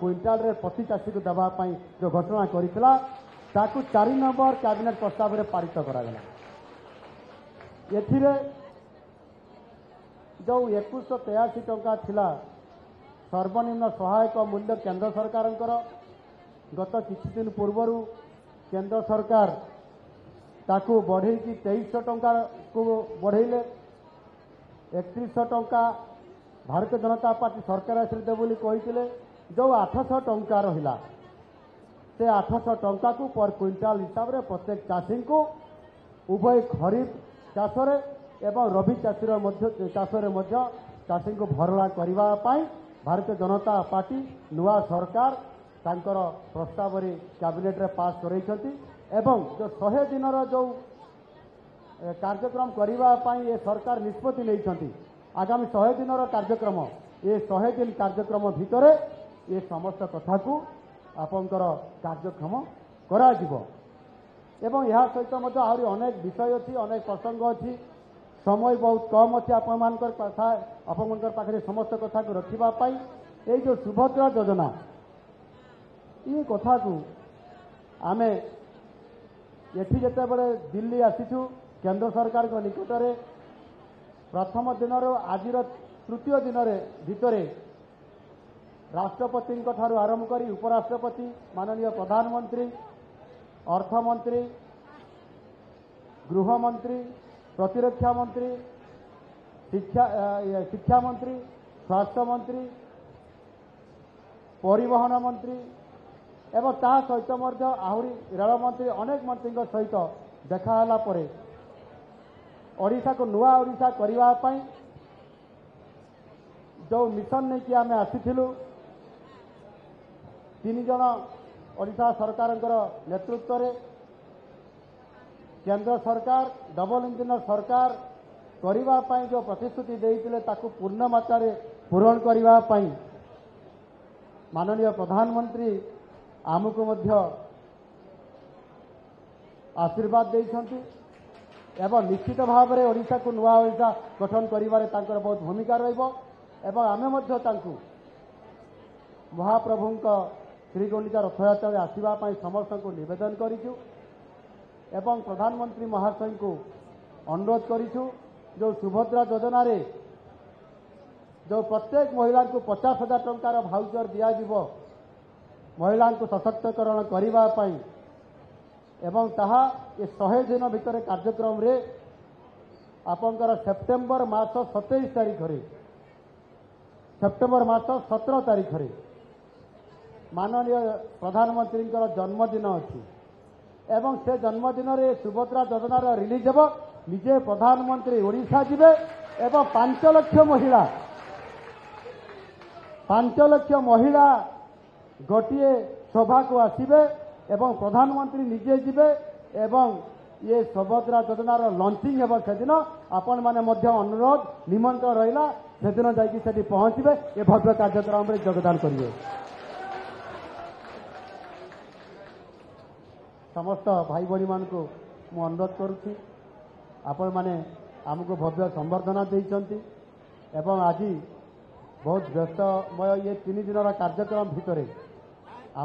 କ୍ୱିଣ୍ଟାଲରେ ପ୍ରତି ଚାଷୀକୁ ଦେବା ପାଇଁ ଯେଉଁ ଘୋଷଣା କରିଥିଲା ତାକୁ ଚାରି ନମ୍ବର କ୍ୟାବିନେଟ୍ ପ୍ରସ୍ତାବରେ ପାରିତ କରାଗଲା ଏଥିରେ ଯେଉଁ ଏକୋଇଶ ତେୟାଅଶୀ ଟଙ୍କା ଥିଲା ସର୍ବନିମ୍ନ ସହାୟକ ମୂଲ୍ୟ କେନ୍ଦ୍ର ସରକାରଙ୍କର ଗତ କିଛି ଦିନ ପୂର୍ବରୁ କେନ୍ଦ୍ର ସରକାର ତାକୁ ବଢ଼େଇକି ତେଇଶ ଟଙ୍କାକୁ ବଢ଼େଇଲେ ଏକତିରିଶ ଟଙ୍କା ଭାରତୀୟ ଜନତା ପାର୍ଟି ସରକାର ଆସିଲେ ବୋଲି କହିଥିଲେ ଯେଉଁ ଆଠଶହ ଟଙ୍କା ରହିଲା ସେ ଆଠଶହ ଟଙ୍କାକୁ ପର୍ କ୍ୱିଣ୍ଟାଲ ହିସାବରେ ପ୍ରତ୍ୟେକ ଚାଷୀଙ୍କୁ ଉଭୟ ଖରିଫ ଚାଷରେ ଏବଂ ରବି ଚାଷୀର ମଧ୍ୟ ଚାଷରେ ମଧ୍ୟ ଚାଷୀଙ୍କୁ ଭରଣା କରିବା ପାଇଁ ଭାରତୀୟ ଜନତା ପାର୍ଟି ନୂଆ ସରକାର ତାଙ୍କର ପ୍ରସ୍ତାବରେ କ୍ୟାବିନେଟ୍ରେ ପାସ୍ କରାଇଛନ୍ତି ଏବଂ ଯେଉଁ ଶହେ ଦିନର ଯେଉଁ କାର୍ଯ୍ୟକ୍ରମ କରିବା ପାଇଁ ଏ ସରକାର ନିଷ୍ପତ୍ତି ନେଇଛନ୍ତି ଆଗାମୀ ଶହେ ଦିନର କାର୍ଯ୍ୟକ୍ରମ ଏ ଶହେ ଦିନ କାର୍ଯ୍ୟକ୍ରମ ଭିତରେ ଏ ସମସ୍ତ କଥାକୁ ଆପଣଙ୍କର କାର୍ଯ୍ୟକ୍ଷମ କରାଯିବ ଏବଂ ଏହା ସହିତ ମଧ୍ୟ ଆହୁରି ଅନେକ ବିଷୟ ଅଛି ଅନେକ ପ୍ରସଙ୍ଗ ଅଛି ସମୟ ବହୁତ କମ୍ ଅଛି ଆପଣମାନଙ୍କର କଥା ଆପଣମାନଙ୍କର ପାଖରେ ସମସ୍ତ କଥାକୁ ରଖିବା ପାଇଁ ଏଇ ଯେଉଁ ସୁଭଦ୍ରା ଯୋଜନା ଏ କଥାକୁ ଆମେ ଏଠି ଯେତେବେଳେ ଦିଲ୍ଲୀ ଆସିଛୁ କେନ୍ଦ୍ର ସରକାରଙ୍କ ନିକଟରେ ପ୍ରଥମ ଦିନରୁ ଆଜିର ତୃତୀୟ ଦିନରେ ଭିତରେ ରାଷ୍ଟ୍ରପତିଙ୍କ ଠାରୁ ଆରମ୍ଭ କରି ଉପରାଷ୍ଟ୍ରପତି ମାନନୀୟ ପ୍ରଧାନମନ୍ତ୍ରୀ ଅର୍ଥମନ୍ତ୍ରୀ ଗୃହମନ୍ତ୍ରୀ ପ୍ରତିରକ୍ଷା ମନ୍ତ୍ରୀ ଶିକ୍ଷାମନ୍ତ୍ରୀ ସ୍ୱାସ୍ଥ୍ୟମନ୍ତ୍ରୀ ପରିବହନ ମନ୍ତ୍ରୀ ଏବଂ ତା ସହିତ ମଧ୍ୟ ଆହୁରି ରେଳମନ୍ତ୍ରୀ ଅନେକ ମନ୍ତ୍ରୀଙ୍କ ସହିତ ଦେଖା ହେଲା ପରେ ଓଡ଼ିଶାକୁ ନୂଆ ଓଡ଼ିଶା କରିବା ପାଇଁ ଯେଉଁ ମିଶନ ନେଇକି ଆମେ ଆସିଥିଲୁ ତିନି ଜଣ ଓଡ଼ିଶା ସରକାରଙ୍କର ନେତୃତ୍ୱରେ କେନ୍ଦ୍ର ସରକାର ଡବଲ ଇଞ୍ଜିନର ସରକାର କରିବା ପାଇଁ ଯେଉଁ ପ୍ରତିଶ୍ରୁତି ଦେଇଥିଲେ ତାକୁ ପୂର୍ଣ୍ଣ ମାତ୍ରାରେ ପୂରଣ କରିବା ପାଇଁ ମାନନୀୟ ପ୍ରଧାନମନ୍ତ୍ରୀ ଆମକୁ ମଧ୍ୟ ଆଶୀର୍ବାଦ ଦେଇଛନ୍ତି ଏବଂ ନିଶ୍ଚିତ ଭାବରେ ଓଡ଼ିଶାକୁ ନୂଆ ଓଡ଼ିଶା ଗଠନ କରିବାରେ ତାଙ୍କର ବହୁତ ଭୂମିକା ରହିବ ଏବଂ ଆମେ ମଧ୍ୟ ତାଙ୍କୁ ମହାପ୍ରଭୁଙ୍କ ଶ୍ରୀଗୁଣ୍ଡିଚା ରଥଯାତ୍ରାରେ ଆସିବା ପାଇଁ ସମସ୍ତଙ୍କୁ ନିବେଦନ କରିଛୁ ଏବଂ ପ୍ରଧାନମନ୍ତ୍ରୀ ମହାଶୟଙ୍କୁ ଅନୁରୋଧ କରିଛୁ ଯେଉଁ ସୁଭଦ୍ରା ଯୋଜନାରେ ଯେଉଁ ପ୍ରତ୍ୟେକ ମହିଳାଙ୍କୁ ପଚାଶ ହଜାର ଟଙ୍କାର ଭାଉଚର ଦିଆଯିବ ମହିଳାଙ୍କୁ ସଶକ୍ତକରଣ କରିବା ପାଇଁ ଏବଂ ତାହା ଏ ଶହେ ଦିନ ଭିତରେ କାର୍ଯ୍ୟକ୍ରମରେ ଆପଣଙ୍କର ସେପ୍ଟେମ୍ବର ମାସ ସତେଇଶ ତାରିଖରେ ସେପ୍ଟେମ୍ବର ମାସ ସତର ତାରିଖରେ ମାନନୀୟ ପ୍ରଧାନମନ୍ତ୍ରୀଙ୍କର ଜନ୍ମଦିନ ଅଛି ଏବଂ ସେ ଜନ୍ମଦିନରେ ସୁଭଦ୍ରା ଯୋଜନାର ରିଲିଜ୍ ହେବ ନିଜେ ପ୍ରଧାନମନ୍ତ୍ରୀ ଓଡ଼ିଶା ଯିବେ ଏବଂ ପାଞ୍ଚ ଲକ୍ଷ ମହିଳା ପାଞ୍ଚ ଲକ୍ଷ ମହିଳା ଗୋଟିଏ ସଭାକୁ ଆସିବେ ଏବଂ ପ୍ରଧାନମନ୍ତ୍ରୀ ନିଜେ ଯିବେ ଏବଂ ଇଏ ସୁଭଦ୍ରା ଯୋଜନାର ଲଞ୍ଚିଂ ହେବ ସେଦିନ ଆପଣମାନେ ମଧ୍ୟ ଅନୁରୋଧ ନିମନ୍ତ୍ରଣ ରହିଲା ସେଦିନ ଯାଇକି ସେଠି ପହଞ୍ଚିବେ ଏ ଭବ୍ୟ କାର୍ଯ୍ୟକ୍ରମରେ ଯୋଗଦାନ କରିବେ ସମସ୍ତ ଭାଇ ଭଉଣୀମାନଙ୍କୁ ମୁଁ ଅନୁରୋଧ କରୁଛି ଆପଣମାନେ ଆମକୁ ଭବ୍ୟ ସମ୍ବର୍ଦ୍ଧନା ଦେଇଛନ୍ତି ଏବଂ ଆଜି ବହୁତ ବ୍ୟସ୍ତମୟ ଇଏ ତିନି ଦିନର କାର୍ଯ୍ୟକ୍ରମ ଭିତରେ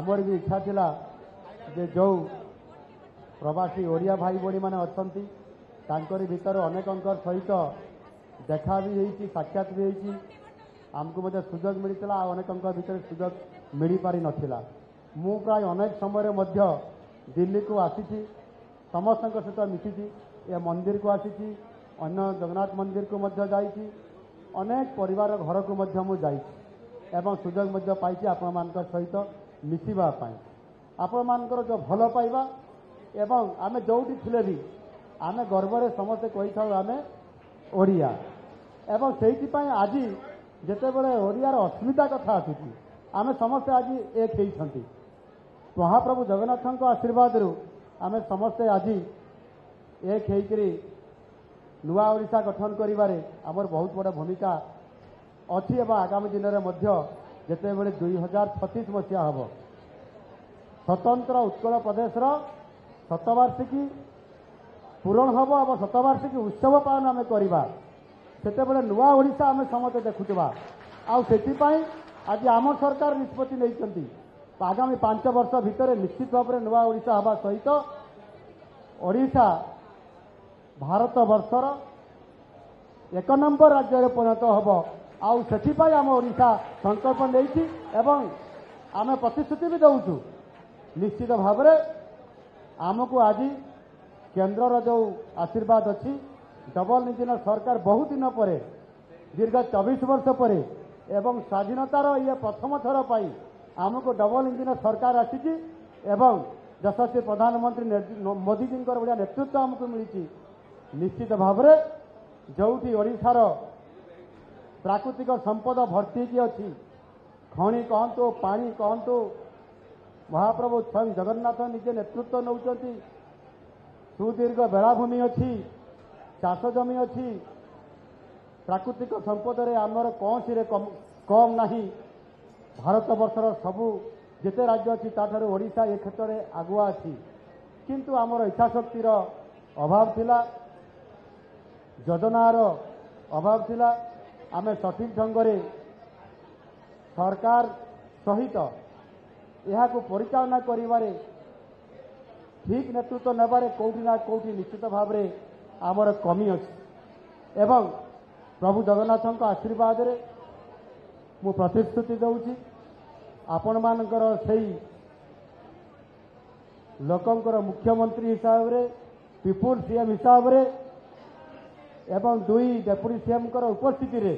ଆମର ବି ଇଚ୍ଛା ଥିଲା ଯେ ଯେଉଁ ପ୍ରବାସୀ ଓଡ଼ିଆ ଭାଇ ଭଉଣୀମାନେ ଅଛନ୍ତି ତାଙ୍କରି ଭିତରୁ ଅନେକଙ୍କ ସହିତ ଦେଖା ବି ହେଇଛି ସାକ୍ଷାତ ବି ହେଇଛି ଆମକୁ ମଧ୍ୟ ସୁଯୋଗ ମିଳିଥିଲା ଆଉ ଅନେକଙ୍କ ଭିତରେ ସୁଯୋଗ ମିଳିପାରିନଥିଲା ମୁଁ ପ୍ରାୟ ଅନେକ ସମୟରେ ମଧ୍ୟ ଦିଲ୍ଲୀକୁ ଆସିଛି ସମସ୍ତଙ୍କ ସହିତ ମିଶିଛି ଏ ମନ୍ଦିରକୁ ଆସିଛି ଅନ୍ୟ ଜଗନ୍ନାଥ ମନ୍ଦିରକୁ ମଧ୍ୟ ଯାଇଛି ଅନେକ ପରିବାର ଘରକୁ ମଧ୍ୟ ମୁଁ ଯାଇଛି ଏବଂ ସୁଯୋଗ ମଧ୍ୟ ପାଇଛି ଆପଣମାନଙ୍କ ସହିତ ମିଶିବା ପାଇଁ ଆପଣମାନଙ୍କର ଯେଉଁ ଭଲ ପାଇବା ଏବଂ ଆମେ ଯେଉଁଠି ଥିଲେ ବି ଆମେ ଗର୍ବରେ ସମସ୍ତେ କହିଥାଉ ଆମେ ଓଡ଼ିଆ ଏବଂ ସେଇଥିପାଇଁ ଆଜି ଯେତେବେଳେ ଓଡ଼ିଆର ଅସ୍ମିତା କଥା ଆସୁଛି ଆମେ ସମସ୍ତେ ଆଜି ଏକ ହେଇଛନ୍ତି ମହାପ୍ରଭୁ ଜଗନ୍ନାଥଙ୍କ ଆଶୀର୍ବାଦରୁ ଆମେ ସମସ୍ତେ ଆଜି ଏକ ହେଇକରି ନୂଆ ଓଡ଼ିଶା ଗଠନ କରିବାରେ ଆମର ବହୁତ ବଡ଼ ଭୂମିକା ଅଛି ଏବଂ ଆଗାମୀ ଦିନରେ ମଧ୍ୟ ଯେତେବେଳେ ଦୁଇ ହଜାର ଛତିଶ ମସିହା ହେବ ସ୍ୱତନ୍ତ୍ର ଉତ୍କଳ ପ୍ରଦେଶର ଶତବାର୍ଷିକୀ ପୂରଣ ହେବ ଏବଂ ଶତବାର୍ଷିକୀ ଉତ୍ସବ ପାଳନ ଆମେ କରିବା ସେତେବେଳେ ନୂଆ ଓଡ଼ିଶା ଆମେ ସମସ୍ତେ ଦେଖୁଥିବା ଆଉ ସେଥିପାଇଁ ଆଜି ଆମ ସରକାର ନିଷ୍ପତ୍ତି ନେଇଛନ୍ତି ଆଗାମୀ ପାଞ୍ଚ ବର୍ଷ ଭିତରେ ନିଶ୍ଚିତ ଭାବରେ ନୂଆ ଓଡ଼ିଶା ହେବା ସହିତ ଓଡ଼ିଶା ଭାରତବର୍ଷର ଏକ ନମ୍ବର ରାଜ୍ୟରେ ପରିଣତ ହେବ ଆଉ ସେଥିପାଇଁ ଆମ ଓଡ଼ିଶା ସଂକଳ୍ପ ନେଇଛି ଏବଂ ଆମେ ପ୍ରତିଶ୍ରୁତି ବି ଦେଉଛୁ ନିଶ୍ଚିତ ଭାବରେ ଆମକୁ ଆଜି କେନ୍ଦ୍ରର ଯେଉଁ ଆଶୀର୍ବାଦ ଅଛି ଡବଲ ଇଞ୍ଜିନ ସରକାର ବହୁ ଦିନ ପରେ ଦୀର୍ଘ ଚବିଶ ବର୍ଷ ପରେ ଏବଂ ସ୍ୱାଧୀନତାର ଇଏ ପ୍ରଥମ ଥର ପାଇଁ ଆମକୁ ଡବଲ ଇଞ୍ଜିନ ସରକାର ଆସିଛି ଏବଂ ଯଶସ୍ୱୀ ପ୍ରଧାନମନ୍ତ୍ରୀ ମୋଦିଜୀଙ୍କର ଭଳିଆ ନେତୃତ୍ୱ ଆମକୁ ମିଳିଛି ନିଶ୍ଚିତ ଭାବରେ ଯେଉଁଠି ଓଡ଼ିଶାର ପ୍ରାକୃତିକ ସମ୍ପଦ ଭର୍ତ୍ତି ହୋଇକି ଅଛି ଖଣି କହନ୍ତୁ ପାଣି କହନ୍ତୁ ମହାପ୍ରଭୁ ସ୍ୱୟଂ ଜଗନ୍ନାଥ ନିଜେ ନେତୃତ୍ୱ ନେଉଛନ୍ତି ସୁଦୀର୍ଘ ବେଳାଭୂମି ଅଛି ଚାଷ ଜମି ଅଛି ପ୍ରାକୃତିକ ସମ୍ପଦରେ ଆମର କୌଣସିରେ କମ୍ ନାହିଁ ଭାରତବର୍ଷର ସବୁ ଯେତେ ରାଜ୍ୟ ଅଛି ତାଠାରୁ ଓଡ଼ିଶା ଏ କ୍ଷେତ୍ରରେ ଆଗୁଆ ଅଛି କିନ୍ତୁ ଆମର ଇଚ୍ଛାଶକ୍ତିର ଅଭାବ ଥିଲା ଯୋଜନାର ଅଭାବ ଥିଲା ଆମେ ସଠିକ୍ ଢଙ୍ଗରେ ସରକାର ସହିତ ଏହାକୁ ପରିଚାଳନା କରିବାରେ ଠିକ୍ ନେତୃତ୍ୱ ନେବାରେ କେଉଁଠି ନା କେଉଁଠି ନିଶ୍ଚିତ ଭାବରେ ଆମର କମି ଅଛି ଏବଂ ପ୍ରଭୁ ଜଗନ୍ନାଥଙ୍କ ଆଶୀର୍ବାଦରେ ମୁଁ ପ୍ରତିଶ୍ରୁତି ଦେଉଛି ଆପଣମାନଙ୍କର ସେହି ଲୋକଙ୍କର ମୁଖ୍ୟମନ୍ତ୍ରୀ ହିସାବରେ ପିପୁଲ ସିଏମ୍ ହିସାବରେ ଏବଂ ଦୁଇ ଡେପୁଟି ସିଏମ୍ଙ୍କର ଉପସ୍ଥିତିରେ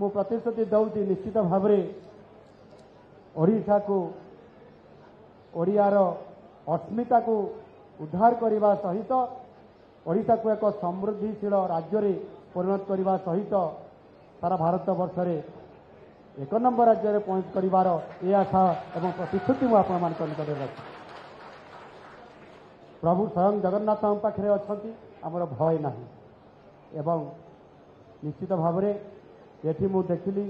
ମୁଁ ପ୍ରତିଶ୍ରୁତି ଦେଉଛି ନିଶ୍ଚିତ ଭାବରେ ଓଡ଼ିଶାକୁ ଓଡ଼ିଆର ଅସ୍ମିତାକୁ ଉଦ୍ଧାର କରିବା ସହିତ ଓଡ଼ିଶାକୁ ଏକ ସମୃଦ୍ଧିଶୀଳ ରାଜ୍ୟରେ ପରିଣତ କରିବା ସହିତ ସାରା ଭାରତବର୍ଷରେ ଏକ ନମ୍ବର ରାଜ୍ୟରେ କରିବାର ଏ ଆଶା ଏବଂ ପ୍ରତିଶ୍ରୁତି ମୁଁ ଆପଣମାନଙ୍କ ନିକଟରେ ରଖୁଛି ପ୍ରଭୁ ସ୍ୱୟଂ ଜଗନ୍ନାଥ ଆମ ପାଖରେ ଅଛନ୍ତି ଆମର ଭୟ ନାହିଁ ଏବଂ ନିଶ୍ଚିତ ଭାବରେ ଏଠି ମୁଁ ଦେଖିଲି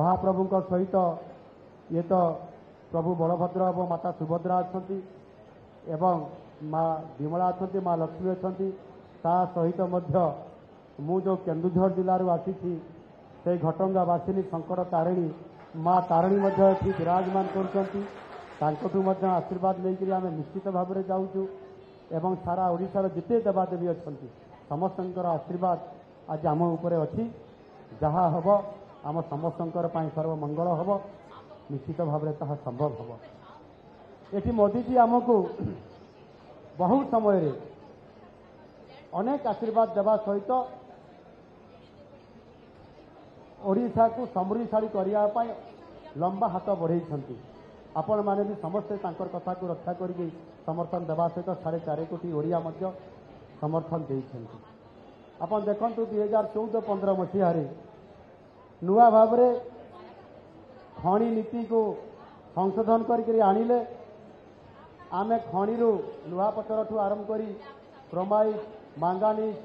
ମହାପ୍ରଭୁଙ୍କ ସହିତ ଇଏ ତ ପ୍ରଭୁ ବଳଭଦ୍ର ଏବଂ ମାତା ସୁଭଦ୍ରା ଅଛନ୍ତି ଏବଂ ମା ବିମଳା ଅଛନ୍ତି ମା ଲକ୍ଷ୍ମୀ ଅଛନ୍ତି ତା ସହିତ ମଧ୍ୟ ମୁଁ ଯେଉଁ କେନ୍ଦୁଝର ଜିଲ୍ଲାରୁ ଆସିଛି ସେହି ଘଟଙ୍ଗା ବାସିନୀ ଶଙ୍କର ତାରିଣୀ ମା ତାରିଣୀ ମଧ୍ୟ ଏଠି ବିରାଜମାନ କରୁଛନ୍ତି ତାଙ୍କଠୁ ମଧ୍ୟ ଆଶୀର୍ବାଦ ନେଇକରି ଆମେ ନିଶ୍ଚିତ ଭାବରେ ଯାଉଛୁ ଏବଂ ସାରା ଓଡ଼ିଶାର ଯେତେ ଦେବାଦେବୀ ଅଛନ୍ତି ସମସ୍ତଙ୍କର ଆଶୀର୍ବାଦ ଆଜି ଆମ ଉପରେ ଅଛି ଯାହା ହେବ ଆମ ସମସ୍ତଙ୍କର ପାଇଁ ସର୍ବମଙ୍ଗଳ ହେବ ନିଶ୍ଚିତ ଭାବରେ ତାହା ସମ୍ଭବ ହେବ ଏଠି ମୋଦିଜୀ ଆମକୁ ବହୁ ସମୟରେ ଅନେକ ଆଶୀର୍ବାଦ ଦେବା ସହିତ ଓଡ଼ିଶାକୁ ସମୃଦ୍ଧିଶାଳୀ କରିବା ପାଇଁ ଲମ୍ବା ହାତ ବଢ଼େଇଛନ୍ତି ଆପଣମାନେ ବି ସମସ୍ତେ ତାଙ୍କର କଥାକୁ ରକ୍ଷା କରିକି ସମର୍ଥନ ଦେବା ସହିତ ସାଢ଼େ ଚାରି କୋଟି ଓଡ଼ିଆ ମଧ୍ୟ ସମର୍ଥନ ଦେଇଛନ୍ତି ଆପଣ ଦେଖନ୍ତୁ ଦୁଇ ହଜାର ଚଉଦ ପନ୍ଦର ମସିହାରେ ନୂଆ ଭାବରେ ଖଣି ନୀତିକୁ ସଂଶୋଧନ କରିକି ଆଣିଲେ ଆମେ ଖଣିରୁ ନୂଆପଥରଠୁ ଆରମ୍ଭ କରି କ୍ରୋମାଇଟ୍ ମାଙ୍ଗାନିଜ୍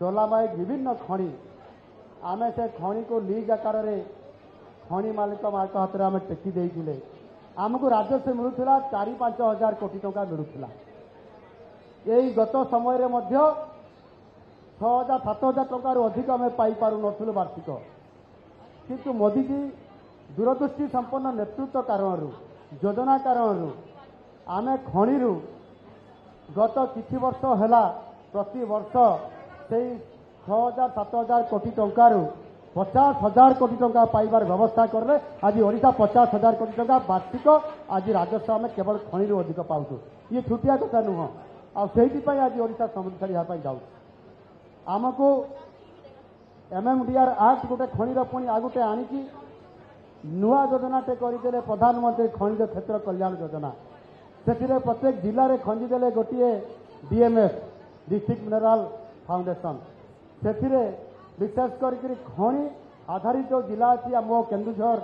ଡୋଲାମାଇଟ୍ ବିଭିନ୍ନ ଖଣି ଆମେ ସେ ଖଣିକୁ ଲିଜ୍ ଆକାରରେ ଖଣି ମାଲିକ ମାଲିକ ହାତରେ ଆମେ ଟେକି ଦେଇଥିଲେ ଆମକୁ ରାଜସ୍ୱ ମିଳୁଥିଲା ଚାରି ପାଞ୍ଚ ହଜାର କୋଟି ଟଙ୍କା ମିଳୁଥିଲା ଏଇ ଗତ ସମୟରେ ମଧ୍ୟ ଛଅ ହଜାର ସାତ ହଜାର ଟଙ୍କାରୁ ଅଧିକ ଆମେ ପାଇପାରୁନଥିଲୁ ବାର୍ଷିକ କିନ୍ତୁ ମୋଦିଜୀ ଦୂରଦୃଷ୍ଟି ସମ୍ପନ୍ନ ନେତୃତ୍ୱ କାରଣରୁ ଯୋଜନା କାରଣରୁ ଆମେ ଖଣିରୁ ଗତ କିଛି ବର୍ଷ ହେଲା ପ୍ରତିବର୍ଷ ସେଇ ଛଅ ହଜାର ସାତ ହଜାର କୋଟି ଟଙ୍କାରୁ ପଚାଶ ହଜାର କୋଟି ଟଙ୍କା ପାଇବାର ବ୍ୟବସ୍ଥା କଲେ ଆଜି ଓଡ଼ିଶା ପଚାଶ ହଜାର କୋଟି ଟଙ୍କା ବାର୍ଷିକ ଆଜି ରାଜସ୍ୱ ଆମେ କେବଳ ଖଣିରୁ ଅଧିକ ପାଉଛୁ ଇଏ ଛୋଟିଆ କଥା ନୁହଁ ଆଉ ସେଇଥିପାଇଁ ଆଜି ଓଡ଼ିଶା ସମୃଦ୍ଧଶାଳୀ ହେବା ପାଇଁ ଯାଉଛି ଆମକୁ ଏମ୍ଏମ୍ଡିଆର୍ ଆକ୍ଟ ଗୋଟେ ଖଣିର ପୁଣି ଆଉ ଗୋଟେ ଆଣିଛି ନୂଆ ଯୋଜନାଟେ କରିଦେଲେ ପ୍ରଧାନମନ୍ତ୍ରୀ ଖଣିଜ କ୍ଷେତ୍ର କଲ୍ୟାଣ ଯୋଜନା ସେଥିରେ ପ୍ରତ୍ୟେକ ଜିଲ୍ଲାରେ ଖଞ୍ଜିଦେଲେ ଗୋଟିଏ ଡିଏମ୍ଏଫ୍ ଡିଷ୍ଟ୍ରିକ୍ଟ ମିନେରାଲ ଫାଉଣ୍ଡେସନ୍ ସେଥିରେ ବିଶେଷ କରିକିରି ଖଣି ଆଧାରିତ ଜିଲ୍ଲା ଅଛି ଆମ କେନ୍ଦୁଝର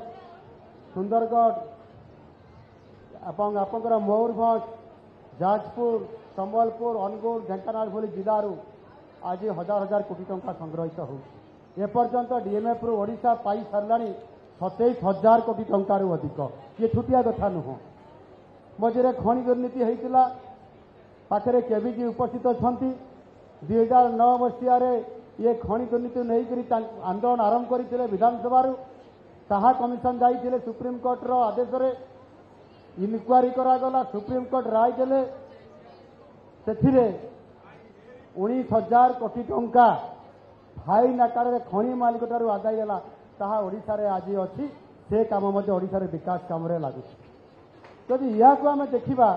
ସୁନ୍ଦରଗଡ଼ ଏବଂ ଆପଣଙ୍କର ମୟୂରଭଞ୍ଜ ଯାଜପୁର ସମ୍ବଲପୁର ଅନୁଗୁଳ ଢେଙ୍କାନାଳ ଭଳି ଜିଲ୍ଲାରୁ ଆଜି ହଜାର ହଜାର କୋଟି ଟଙ୍କା ସଂଗ୍ରହିତ ହେଉଛି ଏପର୍ଯ୍ୟନ୍ତ ଡିଏମ୍ଏଫ୍ରୁ ଓଡ଼ିଶା ପାଇସାରିଲାଣି ସତେଇଶ ହଜାର କୋଟି ଟଙ୍କାରୁ ଅଧିକ ଇଏ ଛୁଟିଆ କଥା ନୁହଁ ମଝିରେ ଖଣି ଦୁର୍ନୀତି ହୋଇଥିଲା ପାଖରେ କେଭିଜି ଉପସ୍ଥିତ ଅଛନ୍ତି ଦୁଇ ହଜାର ନଅ ମସିହାରେ ଇଏ ଖଣି ଦୁର୍ନୀତି ନେଇକରି ଆନ୍ଦୋଳନ ଆରମ୍ଭ କରିଥିଲେ ବିଧାନସଭାରୁ ତାହା କମିଶନ ଯାଇଥିଲେ ସୁପ୍ରିମକୋର୍ଟର ଆଦେଶରେ ଇନ୍କ୍ୱାରି କରାଗଲା ସୁପ୍ରିମକୋର୍ଟ ରାୟ ଦେଲେ ସେଥିରେ ଉଣେଇଶ ହଜାର କୋଟି ଟଙ୍କା ଫାଇନ୍ ଆକାରରେ ଖଣି ମାଲିକଠାରୁ ଆଦାୟ ହେଲା ତାହା ଓଡ଼ିଶାରେ ଆଜି ଅଛି ସେ କାମ ମଧ୍ୟ ଓଡ଼ିଶାରେ ବିକାଶ କାମରେ ଲାଗୁଛି ଯଦି ଏହାକୁ ଆମେ ଦେଖିବା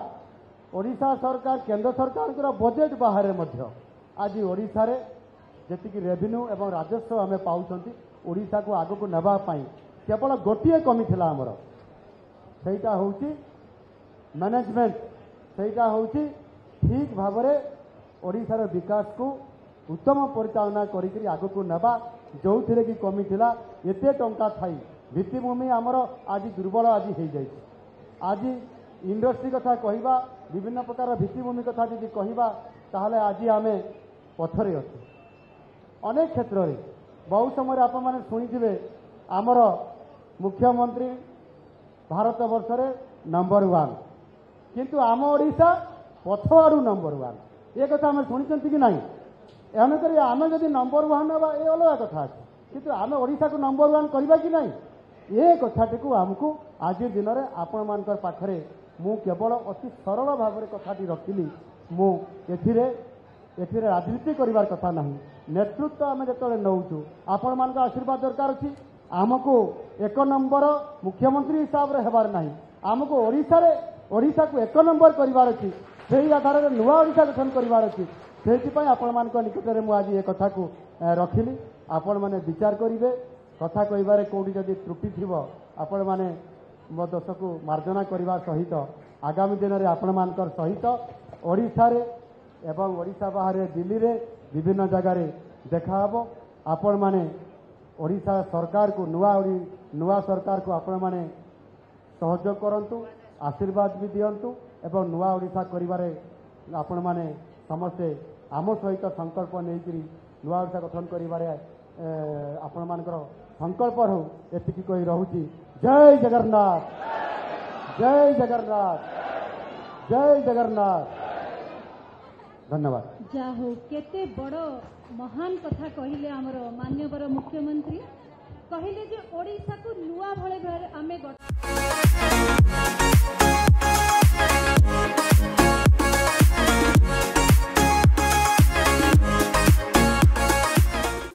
ଓଡ଼ିଶା ସରକାର କେନ୍ଦ୍ର ସରକାରଙ୍କର ବଜେଟ୍ ବାହାରେ ମଧ୍ୟ ଆଜି ଓଡ଼ିଶାରେ जी रेभिन्यू एवं राजस्व आम पाशा को आगक नापी केवल गोटे कमी थी आमर से मैनेजमेंट से ठीक भाव ओडार विकास को उत्तम परिचालना करवा जो थे कि कमी था ये टा थ भित्तिमि आमर आज दुर्बल आज हो आज इंडस्ट्री कथा कह विभिन्न प्रकार भित्तिमि कथा जी कह आज आम पथरे अच्छे ଅନେକ କ୍ଷେତ୍ରରେ ବହୁ ସମୟରେ ଆପଣମାନେ ଶୁଣିଥିବେ ଆମର ମୁଖ୍ୟମନ୍ତ୍ରୀ ଭାରତ ବର୍ଷରେ ନମ୍ବର ୱାନ୍ କିନ୍ତୁ ଆମ ଓଡ଼ିଶା ପଛଆଡ଼ୁ ନମ୍ବର ୱାନ୍ ଏ କଥା ଆମେ ଶୁଣିଛନ୍ତି କି ନାହିଁ ଏଣୁକରି ଆମେ ଯଦି ନମ୍ବର ୱାନ୍ ହେବା ଏ ଅଲଗା କଥା ଅଛି କିନ୍ତୁ ଆମେ ଓଡ଼ିଶାକୁ ନମ୍ବର ୱାନ୍ କରିବା କି ନାହିଁ ଏ କଥାଟିକୁ ଆମକୁ ଆଜି ଦିନରେ ଆପଣମାନଙ୍କ ପାଖରେ ମୁଁ କେବଳ ଅତି ସରଳ ଭାବରେ କଥାଟି ରଖିଲି ମୁଁ ଏଥିରେ ଏଥିରେ ରାଜନୀତି କରିବାର କଥା ନାହିଁ ନେତୃତ୍ୱ ଆମେ ଯେତେବେଳେ ନେଉଛୁ ଆପଣମାନଙ୍କ ଆଶୀର୍ବାଦ ଦରକାର ଅଛି ଆମକୁ ଏକ ନମ୍ବର ମୁଖ୍ୟମନ୍ତ୍ରୀ ହିସାବରେ ହେବାର ନାହିଁ ଆମକୁ ଓଡ଼ିଶାରେ ଓଡ଼ିଶାକୁ ଏକ ନମ୍ବର କରିବାର ଅଛି ସେହି ଆଧାରରେ ନୂଆ ଓଡ଼ିଶା ଗଠନ କରିବାର ଅଛି ସେଇଥିପାଇଁ ଆପଣମାନଙ୍କ ନିକଟରେ ମୁଁ ଆଜି ଏ କଥାକୁ ରଖିଲି ଆପଣମାନେ ବିଚାର କରିବେ କଥା କହିବାରେ କେଉଁଠି ଯଦି ତ୍ରୁଟି ଥିବ ଆପଣମାନେ ମୋ ଦୋଷକୁ ମାର୍ଜନା କରିବା ସହିତ ଆଗାମୀ ଦିନରେ ଆପଣମାନଙ୍କ ସହିତ ଓଡ଼ିଶାରେ ଏବଂ ଓଡ଼ିଶା ବାହାରେ ଦିଲ୍ଲୀରେ ବିଭିନ୍ନ ଜାଗାରେ ଦେଖା ହେବ ଆପଣମାନେ ଓଡ଼ିଶା ସରକାରକୁ ନୂଆ ନୂଆ ସରକାରକୁ ଆପଣମାନେ ସହଯୋଗ କରନ୍ତୁ ଆଶୀର୍ବାଦ ବି ଦିଅନ୍ତୁ ଏବଂ ନୂଆ ଓଡ଼ିଶା କରିବାରେ ଆପଣମାନେ ସମସ୍ତେ ଆମ ସହିତ ସଂକଳ୍ପ ନେଇକରି ନୂଆ ଓଡ଼ିଶା ଗଠନ କରିବାରେ ଆପଣମାନଙ୍କର ସଂକଳ୍ପ ହେଉ ଏତିକି କହି ରହୁଛି ଜୟ ଜଗନ୍ନାଥ ଜୟ ଜଗନ୍ନାଥ ଜୟ ଜଗନ୍ନାଥ ধন্যবাদ যা হোক কেতে বড় মহান কথা কহিলে আমার মান্যবর মুখ্যমন্ত্রী কহিলে যে ওড়িশাকু নূয়া ভাবে আমি